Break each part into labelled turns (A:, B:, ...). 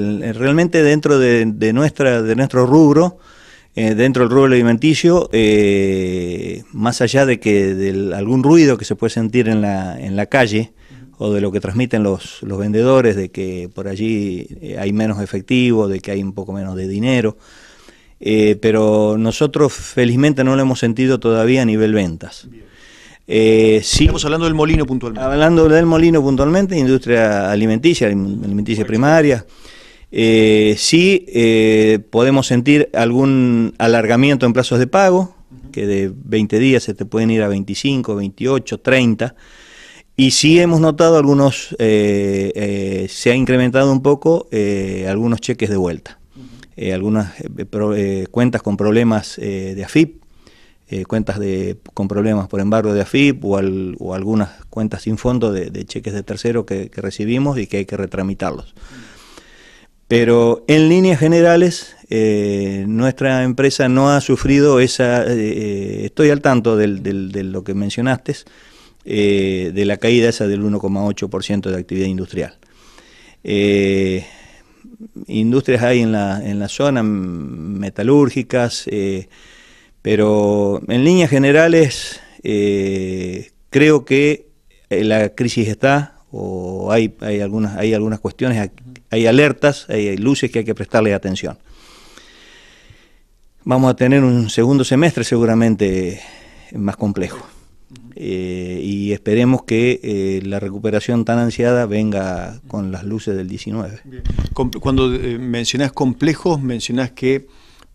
A: Eh, realmente dentro de, nuestra, de nuestro rubro, eh, dentro del rubro alimenticio, eh, más allá de que algún ruido que se puede sentir en la, en la calle, o de lo que transmiten los, los, vendedores, de que por allí hay menos efectivo, de que hay un poco menos de dinero. pero nosotros felizmente no lo hemos sentido todavía a nivel ventas. Estamos hablando del molino puntualmente. Hablando del molino puntualmente, industria alimenticia, alimenticia primaria. Eh, sí eh, podemos sentir algún alargamiento en plazos de pago, que de 20 días se te pueden ir a 25, 28, 30. Y sí hemos notado algunos, eh, eh, se ha incrementado un poco algunos cheques de vuelta, algunas cuentas con problemas de AFIP, cuentas con problemas por embargo de AFIP o, algunas cuentas sin fondo de, cheques de tercero que, recibimos y que hay que retramitarlos. Pero en líneas generales, eh, nuestra empresa no ha sufrido esa... Eh, estoy al tanto de lo que mencionaste, eh, de la caída esa del 1,8% de actividad industrial. industrias hay en la, zona, metalúrgicas, pero en líneas generales creo que la crisis está o hay, hay, algunas, hay algunas cuestiones hay alertas, hay luces que hay que prestarle atención. Vamos a tener un segundo semestre seguramente eh, más complejo. Eh, y esperemos que
B: eh, la recuperación
A: tan ansiada venga con las luces del 19.
B: Cuando mencionás complejos, mencionás que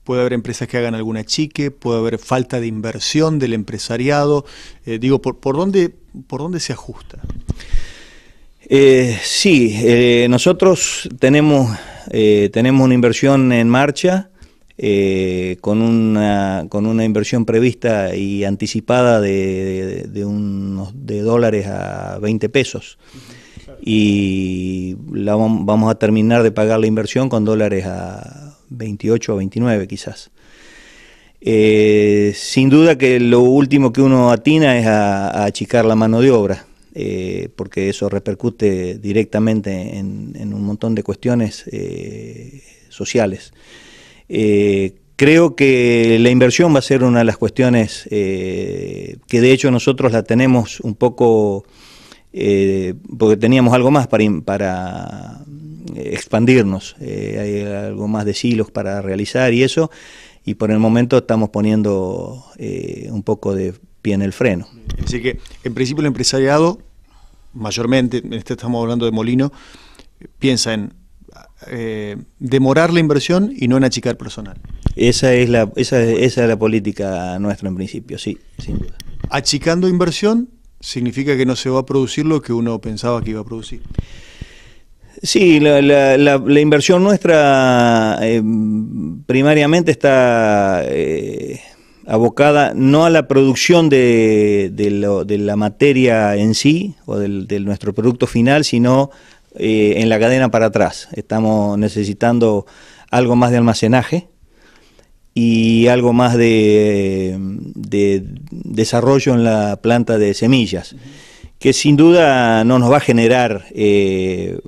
B: puede haber empresas que hagan alguna chique, puede haber falta de inversión del empresariado. digo, por, dónde, ¿por dónde se ajusta?
A: Eh, sí, eh, nosotros tenemos, eh, tenemos una inversión en marcha eh, con, una, con una inversión prevista y anticipada de, unos de dólares a 20 pesos. Y la, vamos a terminar de pagar la inversión con dólares a 28 o 29 quizás. sin duda que lo último que uno atina es a achicar la mano de obra eh, porque eso repercute directamente en, un montón de cuestiones eh, sociales. Eh, creo que la inversión va a ser una de las cuestiones que de hecho nosotros la tenemos un poco, porque teníamos algo más para, para expandirnos, hay algo más de silos para realizar y eso, y por el momento estamos poniendo un poco de pie en el freno.
B: Así que, en principio, el empresariado mayormente, este estamos hablando de Molino, piensa en eh, demorar la inversión y no en achicar personal. Esa es la, esa, es la política nuestra en principio, sí, sin duda. Achicando inversión significa que no se va a producir lo que uno pensaba que iba a producir.
A: Sí, la, inversión nuestra eh, primariamente está eh, abocada no a la producción de, la materia en sí o de nuestro producto final, sino eh, en la cadena para atrás. Estamos necesitando algo más de almacenaje y algo más de, desarrollo en la planta de semillas, que sin duda no nos va a generar eh,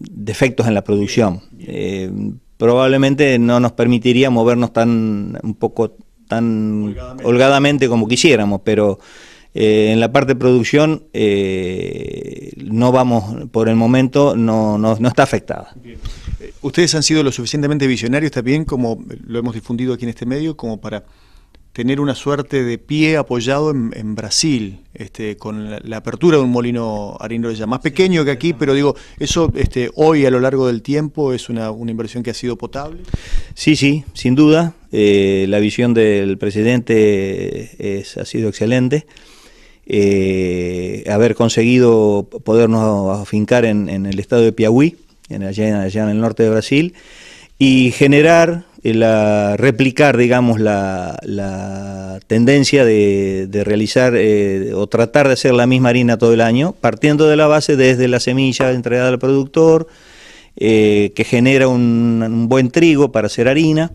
A: defectos en la producción. Eh, probablemente no nos permitiría movernos tan un poco tan holgadamente, como quisiéramos, pero eh, en la parte de producción eh, no vamos, por el momento no, no, no está afectada. Eh,
B: Ustedes han sido lo suficientemente visionarios también, como lo hemos difundido aquí en este medio, como para tener una suerte de pie apoyado en, Brasil, este, con la, apertura de un molino harinero ya más pequeño que aquí, pero digo, eso este, hoy a lo largo del tiempo es una, una inversión que ha sido potable. Sí, sí, sin
A: duda. Eh, la visión del presidente ha sido excelente. Eh, haber conseguido podernos afincar en, el estado de Piauí, en, allá, en el norte de Brasil, y generar, eh, la, replicar, digamos, la, tendencia de, realizar o tratar de hacer la misma harina todo el año, partiendo de la base desde la semilla entregada al productor, que genera un buen trigo para hacer harina.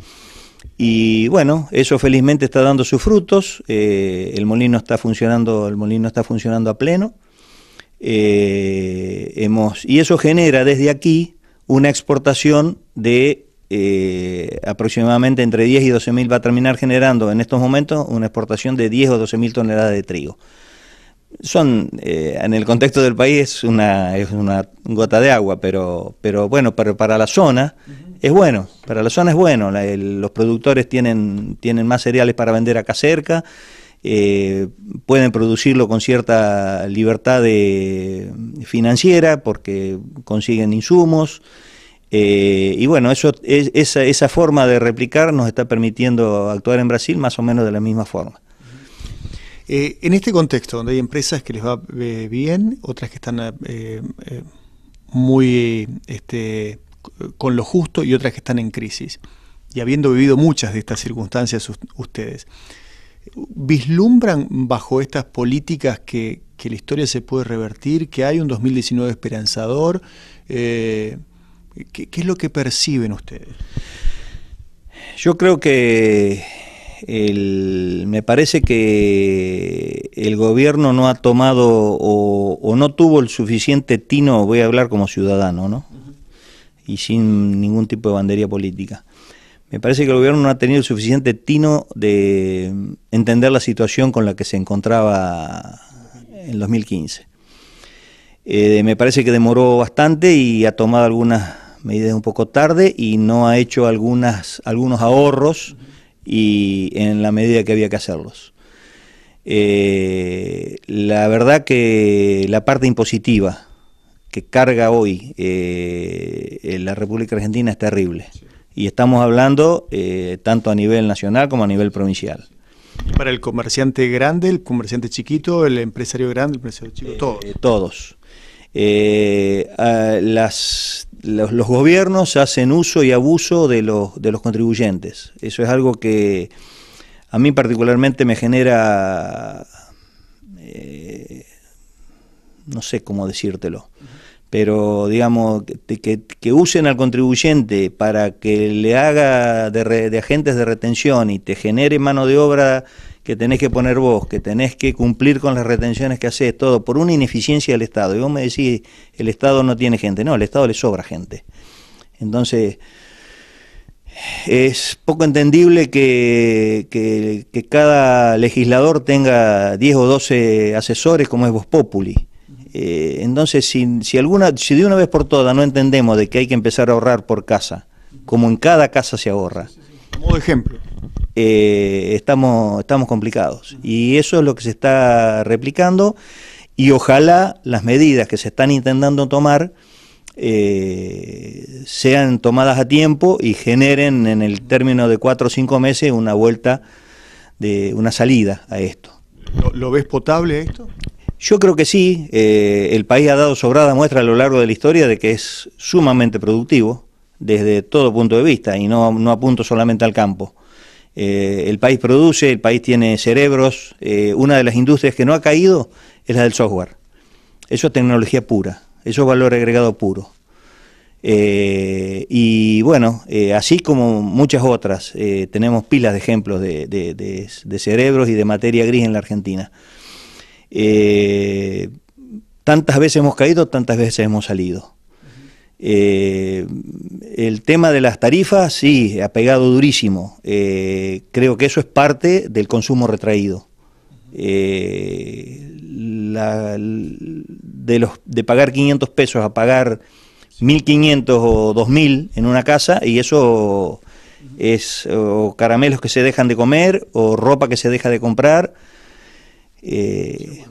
A: Y bueno, eso felizmente está dando sus frutos. Eh, el molino está funcionando, el molino está funcionando a pleno. Eh, hemos, y eso genera desde aquí una exportación de eh, aproximadamente entre 10 y 12 mil, va a terminar generando en estos momentos una exportación de 10 o 12 mil toneladas de trigo. Son, en el contexto del país, es una, es una gota de agua, pero, pero bueno, pero para la zona es bueno, para la zona es bueno, los productores tienen, tienen más cereales para vender acá cerca, eh, pueden producirlo con cierta libertad financiera porque consiguen insumos. Eh, y bueno, eso, es, esa, forma de replicar nos está permitiendo actuar en Brasil más o menos de la misma forma.
B: Eh, en este contexto, donde hay empresas que les va bien, otras que están muy este, con lo justo y otras que están en crisis. Y habiendo vivido muchas de estas circunstancias ustedes, ¿vislumbran bajo estas políticas que, la historia se puede revertir, que hay un 2019 esperanzador? Eh, ¿qué, es lo que perciben ustedes?
A: Yo creo que me parece que el gobierno no ha tomado o, o, no tuvo el suficiente tino, voy a hablar como ciudadano, ¿no? y sin ningún tipo de bandería política. Me parece que el gobierno no ha tenido el suficiente tino de entender la situación con la que se encontraba en 2015. Eh, me parece que demoró bastante y ha tomado algunas medidas un poco tarde y no ha hecho algunas, algunos ahorros y en la medida que había que hacerlos. Eh, la verdad que la parte impositiva que carga hoy eh, eh, la República Argentina es terrible. Y estamos hablando eh, tanto a nivel nacional como a nivel provincial.
B: para el comerciante grande, el comerciante chiquito, el empresario grande, el empresario chico? todos.
A: todos. las, los, gobiernos hacen uso y abuso de los, de los contribuyentes. Eso es algo que a mí particularmente me genera no sé cómo decírtelo pero digamos, que, usen al contribuyente para que le haga de, agentes de retención y te genere mano de obra que tenés que poner vos, que tenés que cumplir con las retenciones que haces, todo, por una ineficiencia del Estado. Y vos me decís, el Estado no tiene gente. No, el Estado le sobra gente. Entonces, es poco entendible que, que cada legislador tenga 10 o 12 asesores como es Vos Populi eh, entonces, si, alguna, si de una vez por todas no entendemos de que hay que empezar a ahorrar por casa, como en cada casa se ahorra. Como ejemplo. Eh, estamos, estamos complicados. Y eso es lo que se está replicando y ojalá las medidas que se están intentando tomar eh, sean tomadas a tiempo y generen en el término de cuatro o cinco meses una vuelta de una salida a esto.
B: lo ves potable esto?
A: Yo creo que sí, eh, el país ha dado sobrada muestra a lo largo de la historia de que es sumamente productivo desde todo punto de vista y no, apunto solamente al campo. Eh, el país produce, el país tiene cerebros, eh, una de las industrias que no ha caído es la del software. Eso es tecnología pura, eso es valor agregado puro. y bueno, así como muchas otras, tenemos pilas de ejemplos de cerebros y de materia gris en la Argentina. Eh, tantas veces hemos caído, tantas veces hemos salido. Eh, el tema de las tarifas, sí, ha pegado durísimo. Eh, creo que eso es parte del consumo retraído. la, de, pagar 500 pesos a pagar 1.500 o 2.000 en una casa y eso es o caramelos que se dejan de comer o ropa que se deja de comprar eh,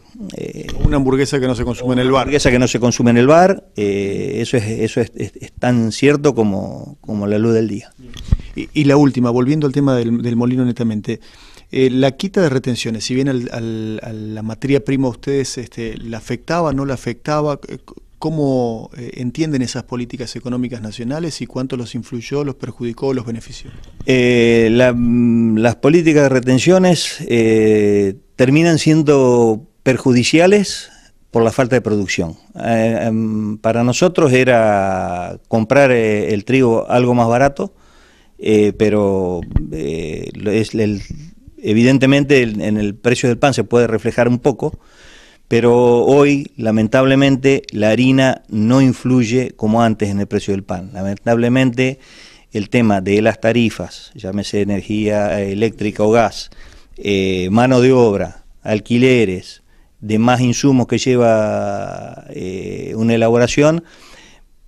A: una hamburguesa
B: que no se consume en el bar. Una hamburguesa que no se consume en el bar, eh, eso, es, eso es, tan cierto como, como la luz del día. Y, la última, volviendo al tema del, molino netamente, eh, la quita de retenciones, si bien a la materia prima ustedes este, la afectaba, no la afectaba, ¿cómo entienden esas políticas económicas nacionales y cuánto los influyó, los perjudicó, los benefició?
A: Mm, las políticas de retenciones terminan siendo perjudiciales por la falta de producción. Eh, em, para nosotros era comprar eh, el trigo algo más barato, eh, pero evidentemente en el precio del pan se puede reflejar un poco, pero hoy lamentablemente la harina no influye como antes en el precio del pan. Lamentablemente el tema de las tarifas, llámese energía eléctrica o gas, eh, mano de obra, alquileres, demás insumos que lleva eh, una elaboración,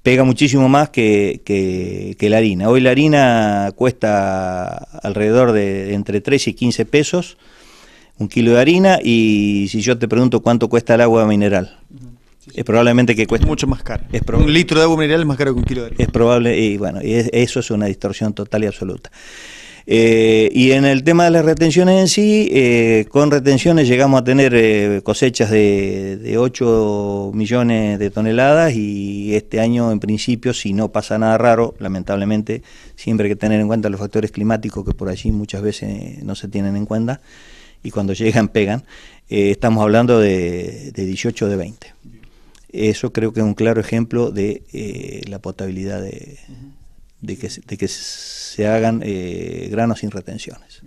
A: pega muchísimo más que, que, la harina. Hoy la harina cuesta alrededor de entre 3 y 15 pesos un kilo de harina y si yo te pregunto cuánto cuesta el agua mineral, es probablemente que cueste mucho
B: más caro. Es un litro de agua mineral es más caro que un kilo de
A: harina. Es probable, y bueno, eso es una distorsión total y absoluta. Eh, y en el tema de las retenciones en sí, eh, con retenciones llegamos a tener eh, cosechas de, de, 8 millones de toneladas y este año en principio, si no pasa nada raro, lamentablemente, siempre hay que tener en cuenta los factores climáticos que por allí muchas veces no se tienen en cuenta y cuando llegan pegan, estamos hablando de, de 18 de 20. Eso creo que es un claro ejemplo de la potabilidad de de que, de que se hagan eh, granos sin retenciones.